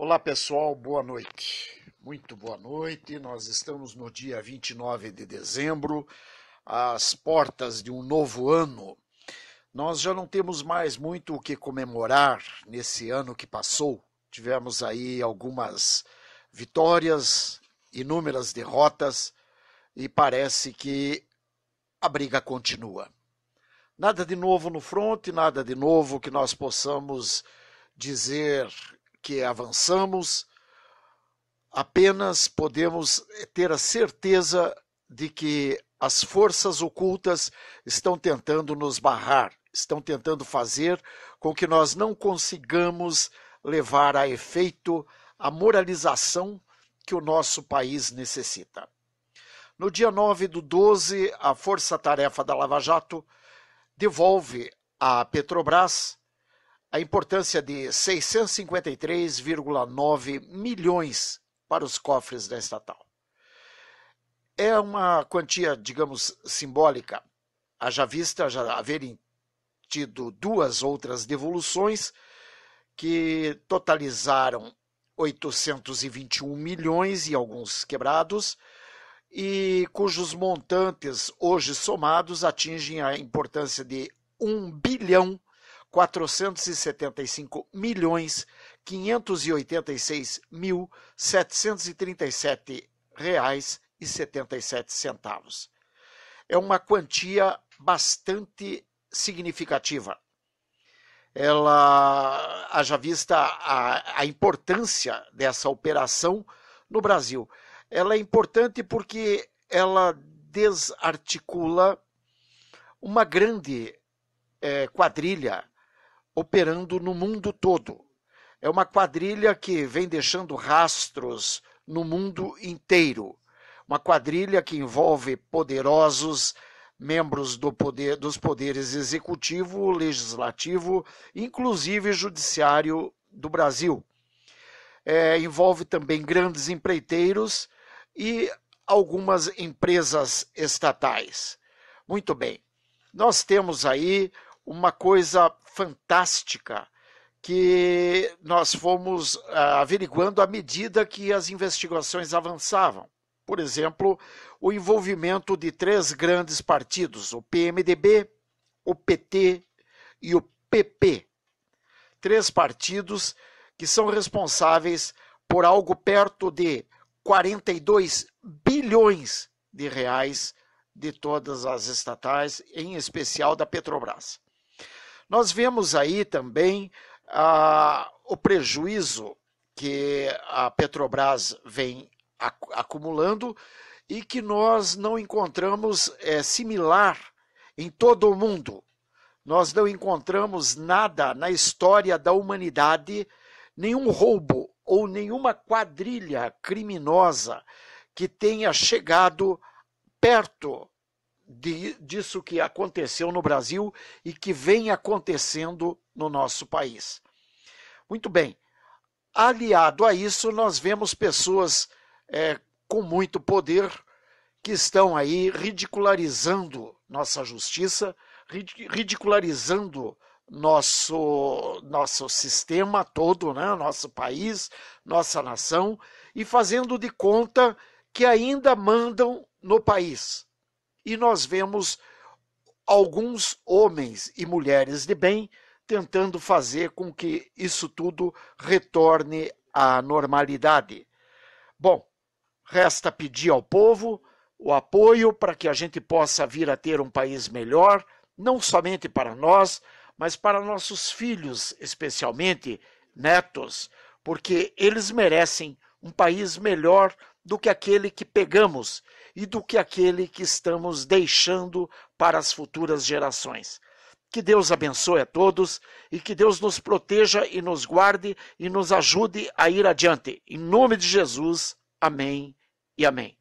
Olá pessoal, boa noite. Muito boa noite. Nós estamos no dia 29 de dezembro, às portas de um novo ano. Nós já não temos mais muito o que comemorar nesse ano que passou. Tivemos aí algumas vitórias, inúmeras derrotas e parece que a briga continua. Nada de novo no fronte, nada de novo que nós possamos dizer que avançamos, apenas podemos ter a certeza de que as forças ocultas estão tentando nos barrar, estão tentando fazer com que nós não consigamos levar a efeito a moralização que o nosso país necessita. No dia 9 do 12, a Força Tarefa da Lava Jato devolve à Petrobras a importância de 653,9 milhões para os cofres da estatal. É uma quantia, digamos, simbólica, haja vista já haverem tido duas outras devoluções que totalizaram 821 milhões e alguns quebrados, e cujos montantes hoje somados atingem a importância de 1 bilhão 475 milhões 586 mil 737 reais e 77 centavos. É uma quantia bastante significativa. Ela haja vista a, a importância dessa operação no Brasil. Ela é importante porque ela desarticula uma grande é, quadrilha operando no mundo todo. É uma quadrilha que vem deixando rastros no mundo inteiro. Uma quadrilha que envolve poderosos membros do poder, dos poderes executivo, legislativo, inclusive judiciário do Brasil. É, envolve também grandes empreiteiros e algumas empresas estatais. Muito bem, nós temos aí uma coisa fantástica que nós fomos uh, averiguando à medida que as investigações avançavam. Por exemplo, o envolvimento de três grandes partidos, o PMDB, o PT e o PP. Três partidos que são responsáveis por algo perto de 42 bilhões de reais de todas as estatais, em especial da Petrobras. Nós vemos aí também ah, o prejuízo que a Petrobras vem acumulando e que nós não encontramos é, similar em todo o mundo. Nós não encontramos nada na história da humanidade, nenhum roubo ou nenhuma quadrilha criminosa que tenha chegado perto de, disso que aconteceu no Brasil e que vem acontecendo no nosso país. Muito bem, aliado a isso, nós vemos pessoas é, com muito poder que estão aí ridicularizando nossa justiça, ridicularizando nosso nosso sistema todo, né? nosso país, nossa nação, e fazendo de conta que ainda mandam no país e nós vemos alguns homens e mulheres de bem tentando fazer com que isso tudo retorne à normalidade. Bom, resta pedir ao povo o apoio para que a gente possa vir a ter um país melhor, não somente para nós, mas para nossos filhos, especialmente netos, porque eles merecem um país melhor do que aquele que pegamos e do que aquele que estamos deixando para as futuras gerações. Que Deus abençoe a todos e que Deus nos proteja e nos guarde e nos ajude a ir adiante. Em nome de Jesus, amém e amém.